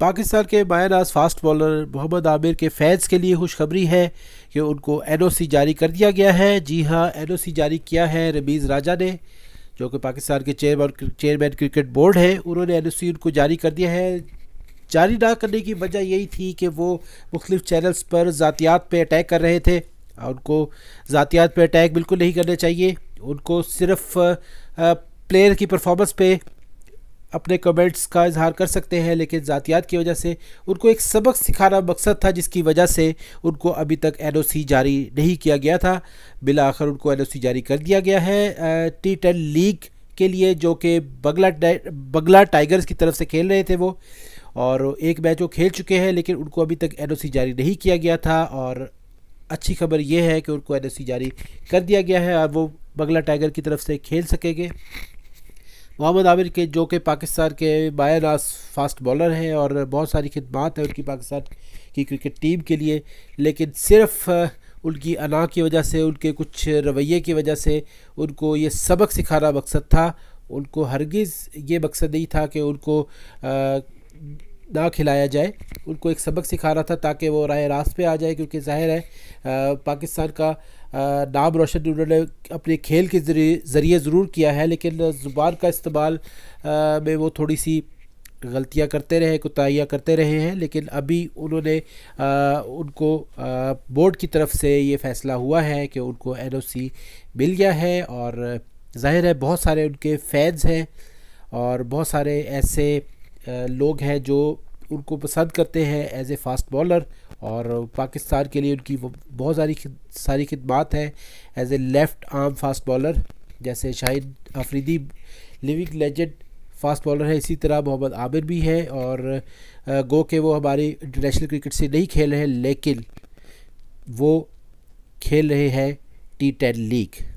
पाकिस्तान के बायनाज fast bowler Mohammad Amir के फैंस के लिए खुशखबरी है कि उनको एनओसी जारी कर दिया गया है जी हाँ एनओसी जारी किया है रमीज़ राजा ने जो कि पाकिस्तान के चेयरमैन चेयरमैन क्रिकेट बोर्ड है उन्होंने एन उनको जारी कर दिया है जारी ना करने की वजह यही थी कि वो मुख्तफ चैनल्स पर ज़ातियात पर अटैक कर रहे थे और उनको ज़ातियात पर अटैक बिल्कुल नहीं करना चाहिए उनको सिर्फ प्लेयर की परफॉर्मेंस पे अपने कमेंट्स का इजहार कर सकते हैं लेकिन ज़ातियात की वजह से उनको एक सबक सिखाना मकसद था जिसकी वजह से उनको अभी तक एन जारी नहीं किया गया था बिला आखिर उनको एन जारी कर दिया गया है टी टेन लीग के लिए जो कि बगला बगला टाइगर्स की तरफ से खेल रहे थे वो और एक मैच वो खेल चुके हैं लेकिन उनको अभी तक एन जारी नहीं किया गया था और अच्छी खबर यह है कि उनको एन जारी कर दिया गया है और वो बगला टाइगर की तरफ से खेल सकेंगे मोहम्मद आमिर के जो कि पाकिस्तान के बाया नास फास्ट बॉलर हैं और बहुत सारी खिदमत हैं उनकी पाकिस्तान की क्रिकेट टीम के लिए लेकिन सिर्फ उनकी अना की वजह से उनके कुछ रवैये की वजह से उनको ये सबक सिखाना मकसद था उनको हरगिज़ ये मकसद नहीं था कि उनको आ, ना खिलाया जाए उनको एक सबक सिखा रहा था ताकि वो राय रास्त पे आ जाए क्योंकि जाहिर है आ, पाकिस्तान का नाम रोशन उन्होंने अपने खेल के ज़रिए ज़रूर किया है लेकिन ज़ुबान का इस्तेमाल में वो थोड़ी सी गलतियां करते रहे कोताहियाँ करते रहे हैं लेकिन अभी उन्होंने आ, उनको आ, बोर्ड की तरफ से ये फैसला हुआ है कि उनको सी मिल गया है और जाहिर है बहुत सारे उनके फैंस हैं और बहुत सारे ऐसे लोग हैं जो उनको पसंद करते हैं एज ए फास्ट बॉलर और पाकिस्तान के लिए उनकी बहुत सारी सारी खिदमात हैं as a left arm fast bowler जैसे Shahid Afridi living legend fast bowler है इसी तरह मोहम्मद आमिर भी है और गो के वो हमारी इंटरनेशनल क्रिकेट से नहीं खेल रहे हैं लेकिन वो खेल रहे हैं टी टेन लीग